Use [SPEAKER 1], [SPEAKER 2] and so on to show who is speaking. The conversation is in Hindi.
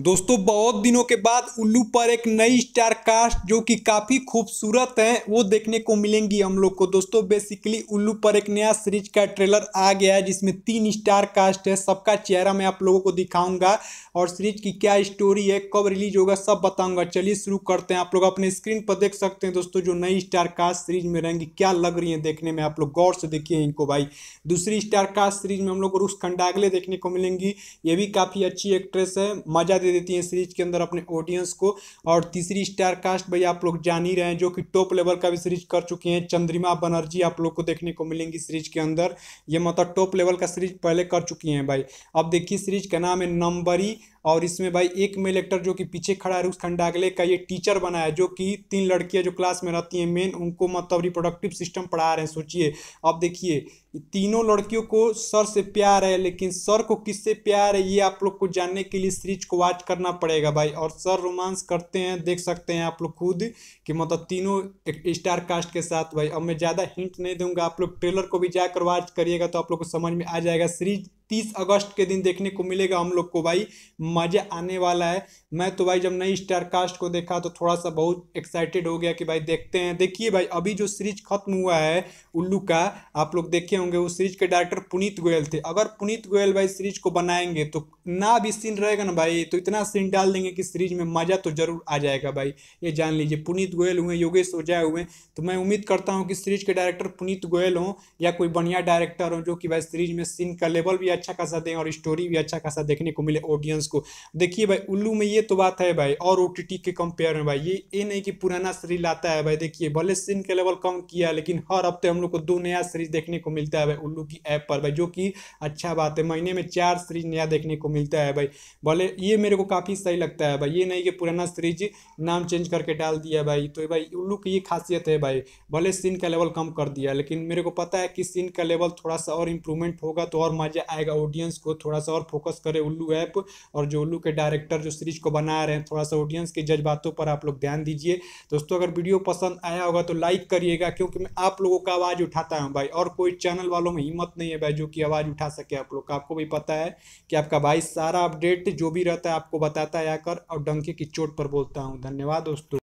[SPEAKER 1] दोस्तों बहुत दिनों के बाद उल्लू पर एक नई स्टार कास्ट जो कि काफ़ी खूबसूरत है वो देखने को मिलेंगी हम लोग को दोस्तों बेसिकली उल्लू पर एक नया सीरीज का ट्रेलर आ गया है जिसमें तीन स्टार कास्ट है सबका चेहरा मैं आप लोगों को दिखाऊंगा और सीरीज की क्या स्टोरी है कब रिलीज होगा सब बताऊंगा चलिए शुरू करते हैं आप लोग अपने स्क्रीन पर देख सकते हैं दोस्तों जो नई स्टार कास्ट सीरीज में रहेंगी क्या लग रही है देखने में आप लोग गौर से देखिए इनको भाई दूसरी स्टार कास्ट सीरीज में हम लोग को खंडागले देखने को मिलेंगी ये भी काफ़ी अच्छी एक्ट्रेस है मजा दे देती हैं सीरीज के अंदर अपने ऑडियंस को और तीसरी स्टार कास्ट भाई आप लोग जान ही रहे हैं जो कि टॉप लेवल का भी सीरीज कर चुके हैं चंद्रिमा बनर्जी आप लोग को देखने को मिलेंगी सीरीज के अंदर ये मतलब टॉप लेवल का सीरीज पहले कर चुकी हैं भाई अब देखिए सीरीज का नाम है नंबरी और इसमें भाई एक मेल एक्टर जो कि पीछे खड़ा है रूस खंडागले का ये टीचर बना है जो कि तीन लड़कियां जो क्लास में रहती हैं मेन उनको मतलब रिप्रोडक्टिव सिस्टम पढ़ा रहे हैं सोचिए अब देखिए तीनों लड़कियों को सर से प्यार है लेकिन सर को किससे प्यार है ये आप लोग को जानने के लिए सीरीज को वॉच करना पड़ेगा भाई और सर रोमांस करते हैं देख सकते हैं आप लोग खुद कि मतलब तीनों स्टार कास्ट के साथ भाई अब मैं ज़्यादा हिंट नहीं दूंगा आप लोग ट्रेलर को भी जाकर वॉच करिएगा तो आप लोग को समझ में आ जाएगा सीरीज तीस अगस्त के दिन देखने को मिलेगा हम लोग को भाई मज़े आने वाला है मैं तो भाई जब नई स्टार कास्ट को देखा तो थोड़ा सा बहुत एक्साइटेड हो गया कि भाई देखते हैं देखिए भाई अभी जो सीरीज खत्म हुआ है उल्लू का आप लोग देखे होंगे उस सीरीज के डायरेक्टर पुनीत गोयल थे अगर पुनीत गोयल भाई सीरीज को बनाएंगे तो ना भी सीन रहेगा ना भाई तो इतना सीन डाल देंगे कि सीरीज में मज़ा तो जरूर आ जाएगा भाई ये जान लीजिए पुनीत गोयल हुए योगेश ओझा हुए तो मैं उम्मीद करता हूँ कि सीरीज के डायरेक्टर पुनीत गोयल हों या कोई बढ़िया डायरेक्टर हों जो कि भाई सीरीज में सीन का लेवल भी अच्छा अच्छा खासा दें और स्टोरी भी अच्छा खासा देखने को मिले ऑडियंस को देखिए भाई उल्लू में ये तो बात है भाई और ओ के कंपेयर में भाई ये ये नहीं कि पुराना सीरीज आता है भाई देखिए भले सीन का लेवल कम किया लेकिन हर हफ्ते हम लोग को दो नया सीरीज देखने को मिलता है भाई उल्लू की ऐप पर भाई जो कि अच्छा बात है महीने में चार सीरीज नया देखने को मिलता है भाई भले ये मेरे को काफ़ी सही लगता है भाई ये नहीं कि पुराना सीरीज नाम चेंज करके डाल दिया भाई तो भाई उल्लू की ये खासियत है भाई भले सीन का लेवल कम कर दिया लेकिन मेरे को पता है कि सीन का लेवल थोड़ा सा और इम्प्रूवमेंट होगा तो और मज़ा आएगा आएगा ऑडियंस को थोड़ा सा और फोकस करें उल्लू ऐप और जो उल्लू के डायरेक्टर जो सीरीज को बना रहे हैं थोड़ा सा ऑडियंस के जज्बातों पर आप लोग ध्यान दीजिए दोस्तों अगर वीडियो पसंद आया होगा तो लाइक करिएगा क्योंकि मैं आप लोगों का आवाज़ उठाता हूँ भाई और कोई चैनल वालों में हिम्मत नहीं है भाई जो कि आवाज़ उठा सके आप लोग का आपको भी पता है कि आपका भाई सारा अपडेट जो भी रहता है आपको बताता है आकर और डंके की चोट पर बोलता हूँ धन्यवाद दोस्तों